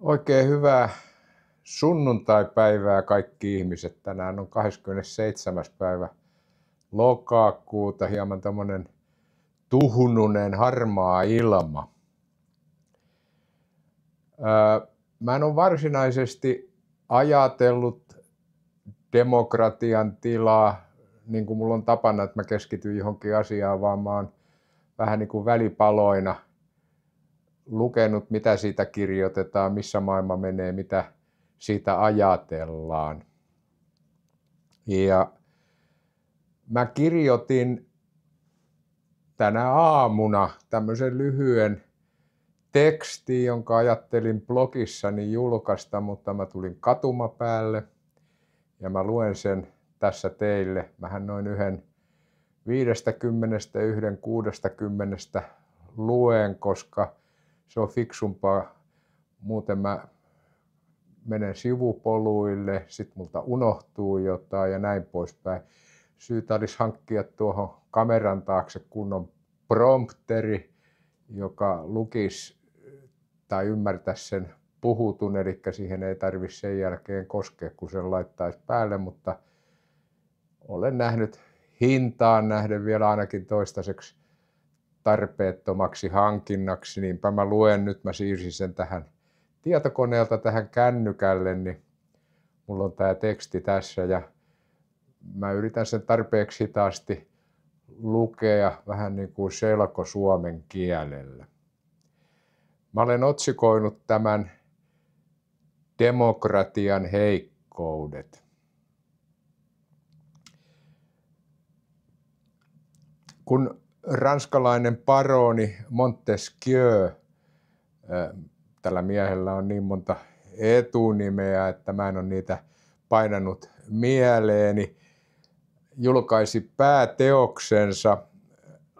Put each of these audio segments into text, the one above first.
Oikein hyvää sunnuntaipäivää kaikki ihmiset. Tänään on 27. päivä lokakuuta, hieman tämmöinen tuhununeen harmaa ilma. Öö, mä en ole varsinaisesti ajatellut demokratian tilaa, niin kuin mulla on tapana, että mä keskityn johonkin asiaan, vaan mä oon vähän niin kuin välipaloina – lukenut, mitä siitä kirjoitetaan, missä maailma menee, mitä siitä ajatellaan. Ja mä kirjoitin tänä aamuna tämmöisen lyhyen teksti, jonka ajattelin blogissani julkaista, mutta mä tulin katuma päälle ja mä luen sen tässä teille. Mähän noin yhden 50-60 luen, koska se on fiksumpaa. Muuten mä menen sivupoluille, sitten multa unohtuu jotain ja näin poispäin. Syytä olisi hankkia tuohon kameran taakse kunnon prompteri, joka lukisi tai ymmärtäisi sen puhutun, eli siihen ei tarvitse sen jälkeen koskea, kun sen laittaisi päälle, mutta olen nähnyt hintaan nähden vielä ainakin toistaiseksi tarpeettomaksi hankinnaksi, niinpä mä luen, nyt mä siirsin sen tähän tietokoneelta tähän kännykälle, niin mulla on tämä teksti tässä ja mä yritän sen tarpeeksi hitaasti lukea vähän niin kuin selko suomen kielellä. Mä olen otsikoinut tämän demokratian heikkoudet. Kun ranskalainen paroni Montesquieu, eh, tällä miehellä on niin monta etunimeä, että mä en ole niitä painanut mieleeni, julkaisi pääteoksensa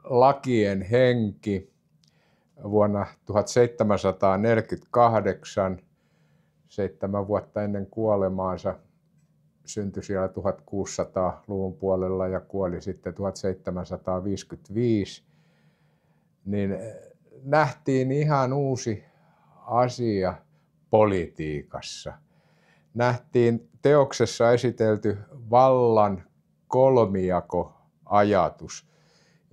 Lakien henki vuonna 1748, seitsemän vuotta ennen kuolemaansa – syntyi siellä 1600-luvun puolella ja kuoli sitten 1755, niin eh, nähtiin ihan uusi asia politiikassa. Nähtiin teoksessa esitelty vallan ajatus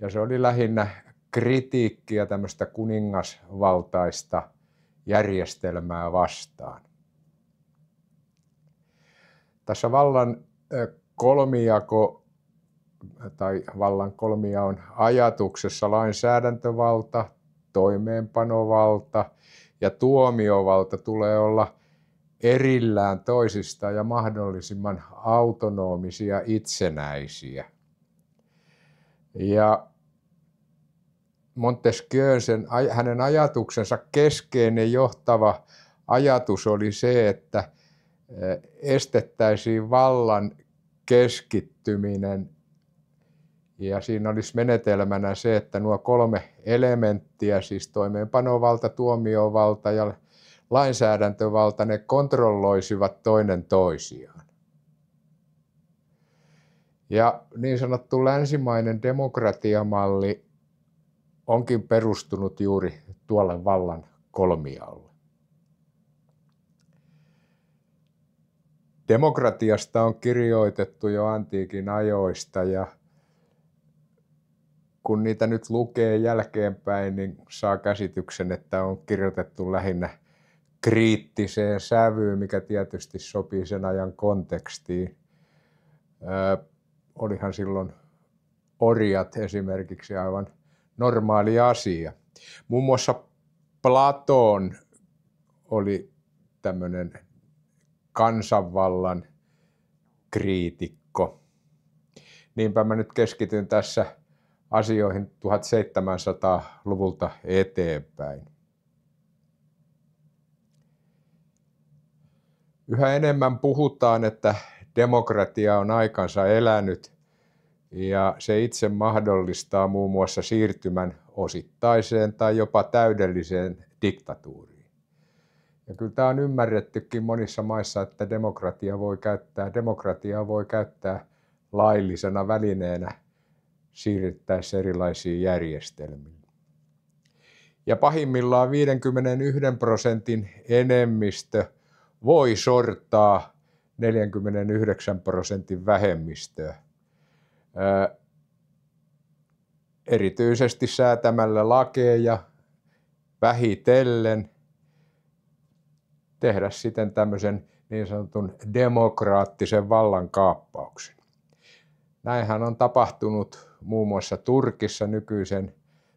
Ja se oli lähinnä kritiikkiä tämmöistä kuningasvaltaista järjestelmää vastaan. Tässä vallan kolmijako tai vallan kolmia on ajatuksessa lainsäädäntövalta, toimeenpanovalta ja tuomiovalta tulee olla erillään toisista ja mahdollisimman autonomisia itsenäisiä. Ja Montesquieu, sen, hänen ajatuksensa keskeinen johtava ajatus oli se, että estettäisiin vallan keskittyminen ja siinä olisi menetelmänä se, että nuo kolme elementtiä, siis toimeenpanovalta, tuomiovalta ja lainsäädäntövalta, ne kontrolloisivat toinen toisiaan. Ja niin sanottu länsimainen demokratiamalli onkin perustunut juuri tuolle vallan kolmialle. Demokratiasta on kirjoitettu jo antiikin ajoista ja kun niitä nyt lukee jälkeenpäin, niin saa käsityksen, että on kirjoitettu lähinnä kriittiseen sävyyn, mikä tietysti sopii sen ajan kontekstiin. Ö, olihan silloin orjat esimerkiksi aivan normaali asia. Muun muassa Platon oli tämmöinen kansanvallan kriitikko. Niinpä mä nyt keskityn tässä asioihin 1700-luvulta eteenpäin. Yhä enemmän puhutaan, että demokratia on aikansa elänyt ja se itse mahdollistaa muun muassa siirtymän osittaiseen tai jopa täydelliseen diktatuuriin. Ja kyllä tämä on ymmärrettykin monissa maissa, että demokratia voi käyttää, demokratiaa voi käyttää laillisena välineenä siirryttäessä erilaisiin järjestelmiin. Ja pahimmillaan 51 prosentin enemmistö voi sortaa 49 prosentin vähemmistöä. Öö, erityisesti säätämällä lakeja vähitellen – tehdä sitten tämmöisen niin sanotun demokraattisen vallankaappauksen. Näinhän on tapahtunut muun muassa Turkissa nykyisen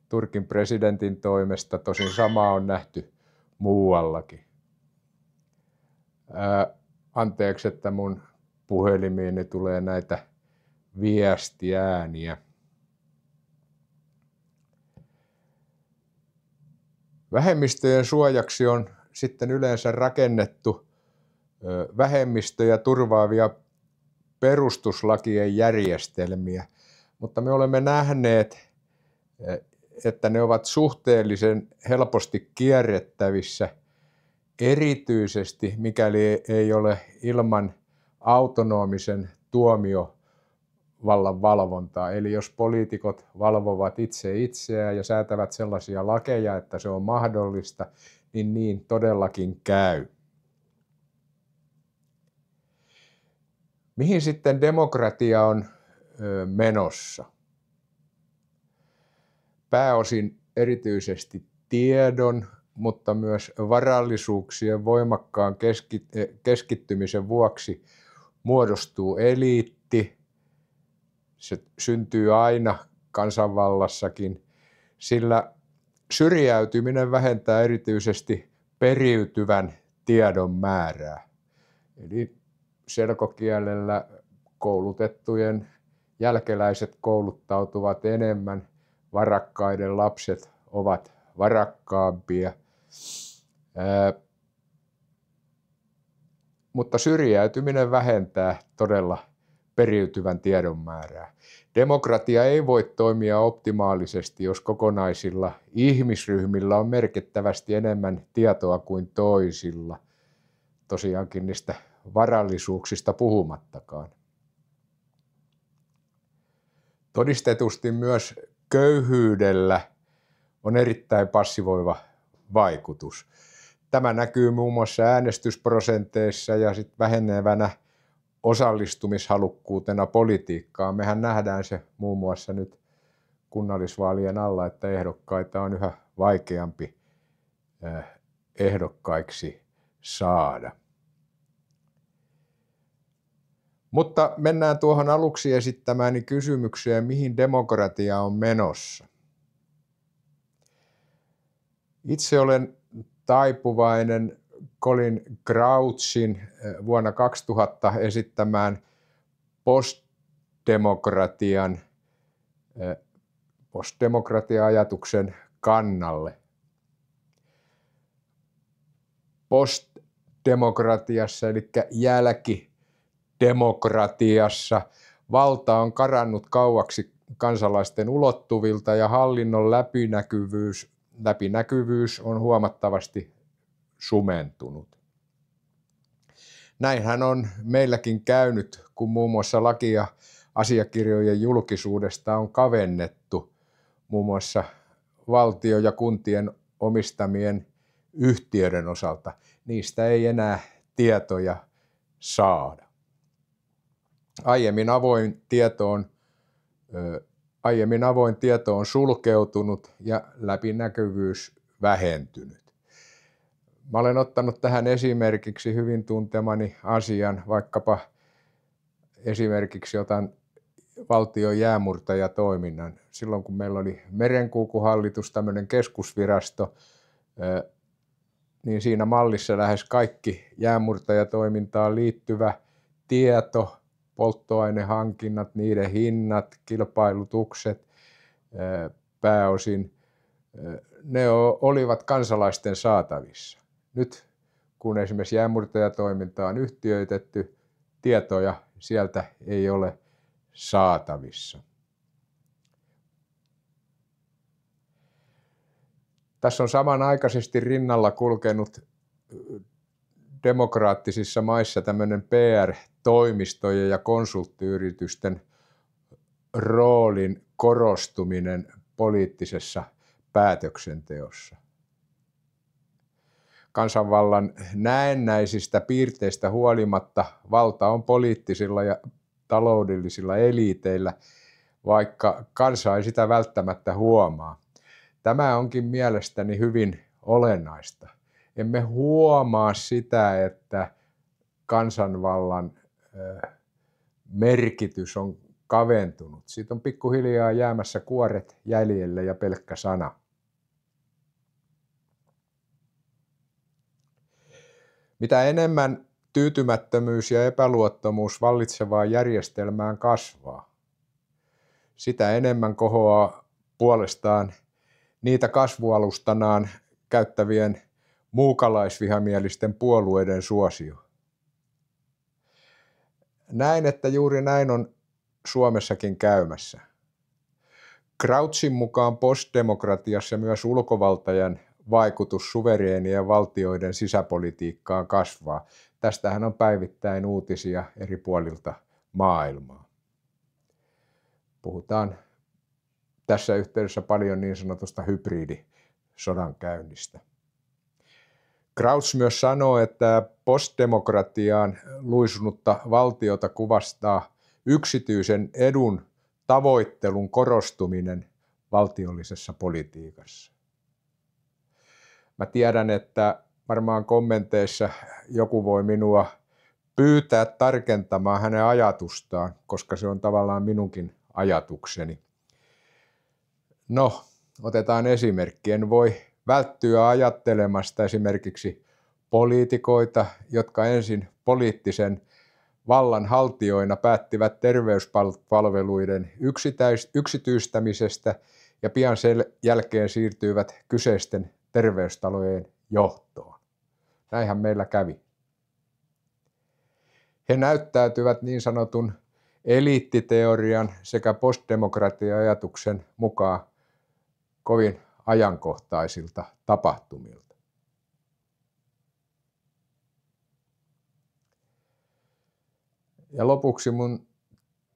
Turkin presidentin toimesta, tosin sama on nähty muuallakin. Ää, anteeksi, että mun puhelimiini tulee näitä viestiääniä. Vähemmistöjen suojaksi on sitten yleensä rakennettu vähemmistöjä turvaavia perustuslakien järjestelmiä, mutta me olemme nähneet, että ne ovat suhteellisen helposti kierrettävissä, erityisesti mikäli e-, ei ole ilman autonomisen tuomio vallan valvontaa. Eli jos poliitikot valvovat itse itseään ja säätävät sellaisia lakeja, että se on mahdollista, niin niin todellakin käy. Mihin sitten demokratia on menossa? Pääosin erityisesti tiedon, mutta myös varallisuuksien voimakkaan keskittymisen vuoksi muodostuu eliitti. Se syntyy aina kansanvallassakin, sillä Syrjäytyminen vähentää erityisesti periytyvän tiedon määrää. Eli selkokielellä koulutettujen jälkeläiset kouluttautuvat enemmän, varakkaiden lapset ovat varakkaampia. Ää, mutta syrjäytyminen vähentää todella periytyvän tiedon määrää. Demokratia ei voi toimia optimaalisesti, jos kokonaisilla ihmisryhmillä on merkittävästi enemmän tietoa kuin toisilla, tosiaankin niistä varallisuuksista puhumattakaan. Todistetusti myös köyhyydellä on erittäin passivoiva vaikutus. Tämä näkyy muun muassa äänestysprosenteissa ja sitten vähenevänä osallistumishalukkuutena politiikkaan. Mehän nähdään se muun muassa nyt kunnallisvaalien alla, että ehdokkaita on yhä vaikeampi eh, ehdokkaiksi saada. Mutta mennään tuohon aluksi esittämääni kysymykseen, mihin demokratia on menossa. Itse olen taipuvainen Colin Crouchin eh, vuonna 2000 esittämään postdemokratian eh, postdemokratia-ajatuksen kannalle. Postdemokratiassa eli jälkidemokratiassa valta on karannut kauaksi kansalaisten ulottuvilta ja hallinnon läpinäkyvyys, läpinäkyvyys on huomattavasti sumentunut. Näinhän on meilläkin käynyt, kun muun muassa lakia asiakirjojen julkisuudesta on kavennettu muun muassa valtio- ja kuntien omistamien yhtiöiden osalta. Niistä ei enää tietoja saada. Aiemmin avoin tieto on, aiemmin avoin tieto on sulkeutunut ja läpinäkyvyys vähentynyt. Mä olen ottanut tähän esimerkiksi hyvin tuntemani asian, vaikkapa esimerkiksi otan valtion jäämurtajatoiminnan. Silloin kun meillä oli merenkulkuhallitus, tämmöinen keskusvirasto, niin siinä mallissa lähes kaikki jäämurtajatoimintaan liittyvä tieto, polttoainehankinnat, niiden hinnat, kilpailutukset pääosin, ne olivat kansalaisten saatavissa nyt kun esimerkiksi jäänmurtajatoiminta on yhtiöitetty, tietoja sieltä ei ole saatavissa. Tässä on samanaikaisesti rinnalla kulkenut demokraattisissa maissa tämmöinen PR-toimistojen ja konsulttiyritysten roolin korostuminen poliittisessa päätöksenteossa kansanvallan näennäisistä piirteistä huolimatta valta on poliittisilla ja taloudellisilla eliiteillä, vaikka kansa ei sitä välttämättä huomaa. Tämä onkin mielestäni hyvin olennaista. Emme huomaa sitä, että kansanvallan merkitys on kaventunut. Siitä on pikkuhiljaa jäämässä kuoret jäljelle ja pelkkä sana. Mitä enemmän tyytymättömyys ja epäluottamus vallitsevaan järjestelmään kasvaa, sitä enemmän kohoaa puolestaan niitä kasvualustanaan käyttävien muukalaisvihamielisten puolueiden suosio. Näin, että juuri näin on Suomessakin käymässä. Krautsin mukaan postdemokratiassa myös ulkovaltajan vaikutus suvereenien valtioiden sisäpolitiikkaan kasvaa. Tästähän on päivittäin uutisia eri puolilta maailmaa. Puhutaan tässä yhteydessä paljon niin sanotusta hybridisodan käynnistä. Kraus myös sanoo, että postdemokratiaan luisunutta valtiota kuvastaa yksityisen edun tavoittelun korostuminen valtiollisessa politiikassa. Mä tiedän, että varmaan kommenteissa joku voi minua pyytää tarkentamaan hänen ajatustaan, koska se on tavallaan minunkin ajatukseni. No, otetaan esimerkki. En voi välttyä ajattelemasta esimerkiksi poliitikoita, jotka ensin poliittisen vallan haltioina päättivät terveyspalveluiden yksityistämisestä ja pian sen jälkeen siirtyivät kyseisten terveystalojen johtoon. Näinhän meillä kävi. He näyttäytyvät niin sanotun eliittiteorian sekä postdemokratia-ajatuksen mukaan kovin ajankohtaisilta tapahtumilta. Ja lopuksi mun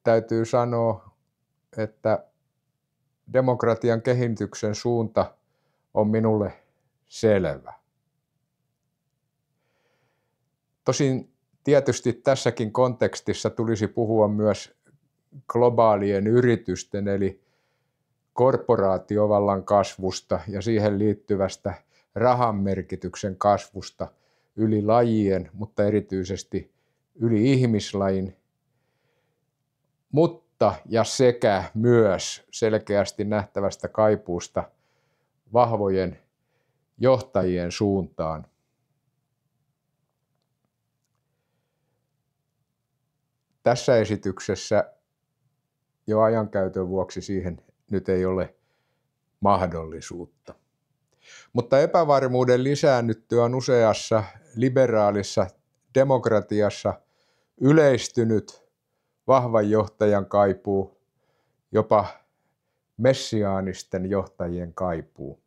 täytyy sanoa, että demokratian kehityksen suunta on minulle selvä. Tosin tietysti tässäkin kontekstissa tulisi puhua myös globaalien yritysten eli korporaatiovallan kasvusta ja siihen liittyvästä rahan merkityksen kasvusta yli lajien, mutta erityisesti yli ihmislain, Mutta ja sekä myös selkeästi nähtävästä kaipuusta vahvojen johtajien suuntaan. Tässä esityksessä jo ajankäytön vuoksi siihen nyt ei ole mahdollisuutta. Mutta epävarmuuden lisäännyttyä on useassa liberaalissa demokratiassa yleistynyt vahvan johtajan kaipuu, jopa messiaanisten johtajien kaipuu.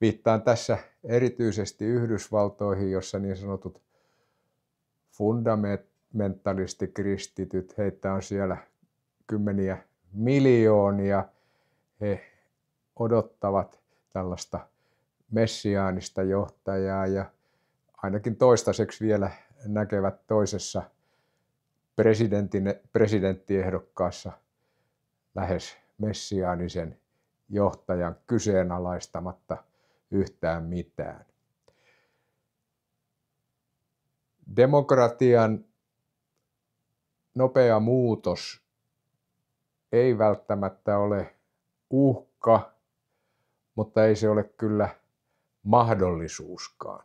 Viittaan tässä erityisesti Yhdysvaltoihin, jossa niin sanotut fundamentalistikristityt, heitä on siellä kymmeniä miljoonia, he odottavat tällaista messiaanista johtajaa ja ainakin toistaiseksi vielä näkevät toisessa presidenttiehdokkaassa lähes messiaanisen johtajan kyseenalaistamatta yhtään mitään. Demokratian nopea muutos ei välttämättä ole uhka, mutta ei se ole kyllä mahdollisuuskaan.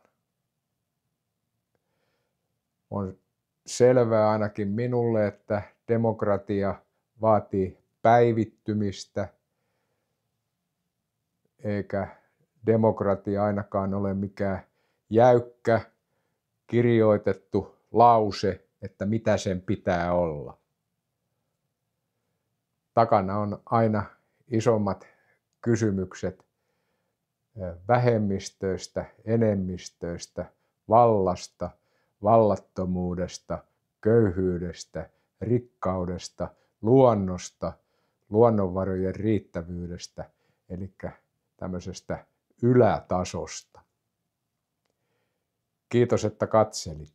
On selvää ainakin minulle, että demokratia vaatii päivittymistä, eikä demokratia ainakaan ole mikään jäykkä kirjoitettu lause, että mitä sen pitää olla. Takana on aina isommat kysymykset vähemmistöistä, enemmistöistä, vallasta, vallattomuudesta, köyhyydestä, rikkaudesta, luonnosta, luonnonvarojen riittävyydestä, eli tämmöisestä ylätasosta. Kiitos, että katselit.